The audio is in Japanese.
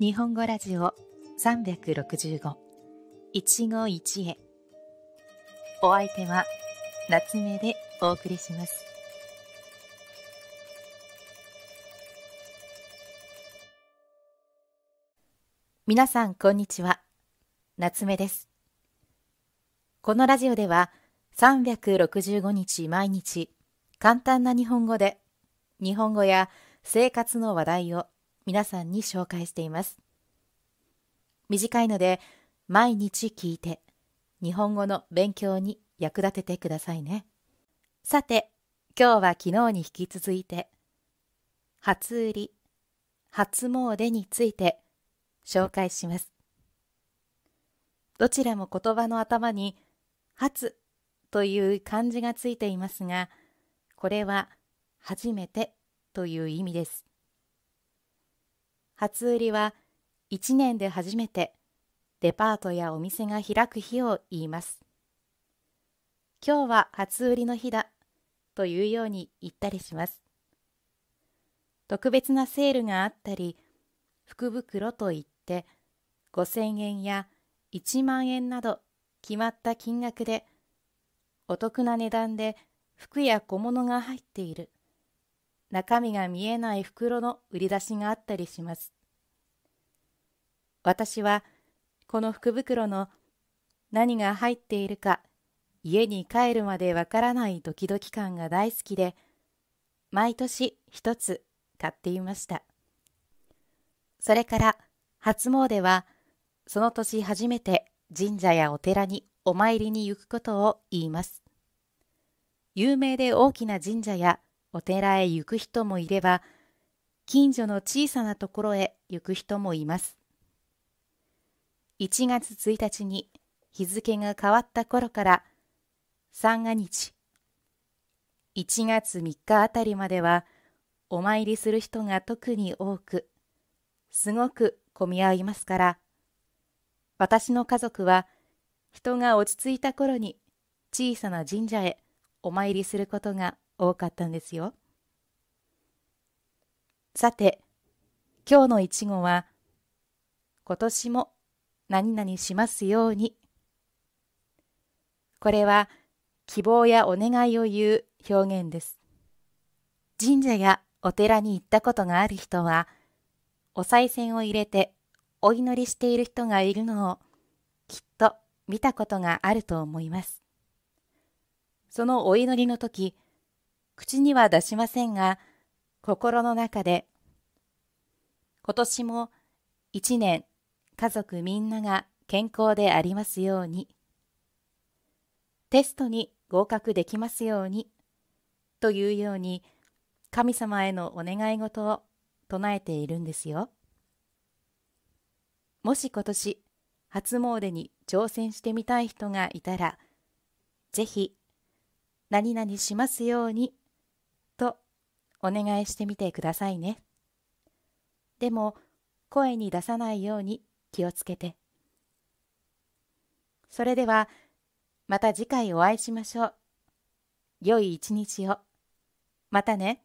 日本語ラジオ三百六十五一期一会お相手は夏目でお送りします皆さんこんにちは夏目ですこのラジオでは三百六十五日毎日簡単な日本語で日本語や生活の話題を皆さんに紹介しています短いので毎日聞いて日本語の勉強に役立ててくださいねさて今日は昨日に引き続いて初売り初詣について紹介しますどちらも言葉の頭に「初」という漢字がついていますがこれは「初めて」という意味です初売りは1年で初めてデパートやお店が開く日を言います。今日は初売りの日だというように言ったりします。特別なセールがあったり、福袋といって5000円や1万円など決まった金額でお得な値段で服や小物が入っている中身が見えない袋の売り出しがあったりします。私はこの福袋の何が入っているか家に帰るまでわからないドキドキ感が大好きで毎年一つ買っていましたそれから初詣はその年初めて神社やお寺にお参りに行くことを言います有名で大きな神社やお寺へ行く人もいれば、近所の小さなところへ行く人もいます。1月1日に日付が変わった頃から、三が日、1月3日あたりまでは、お参りする人が特に多く、すごく混み合いますから、私の家族は、人が落ち着いた頃に小さな神社へお参りすることが多かったんですよさて今日のいちごは今年も何々しますようにこれは希望やお願いを言う表現です神社やお寺に行ったことがある人はお賽銭を入れてお祈りしている人がいるのをきっと見たことがあると思いますそのお祈りの時口には出しませんが、心の中で、今年も一年家族みんなが健康でありますように、テストに合格できますように、というように、神様へのお願い事を唱えているんですよ。もし今年、初詣に挑戦してみたい人がいたら、ぜひ、何々しますようにお願いしてみてくださいね。でも声に出さないように気をつけて。それではまた次回お会いしましょう。良い一日を。またね。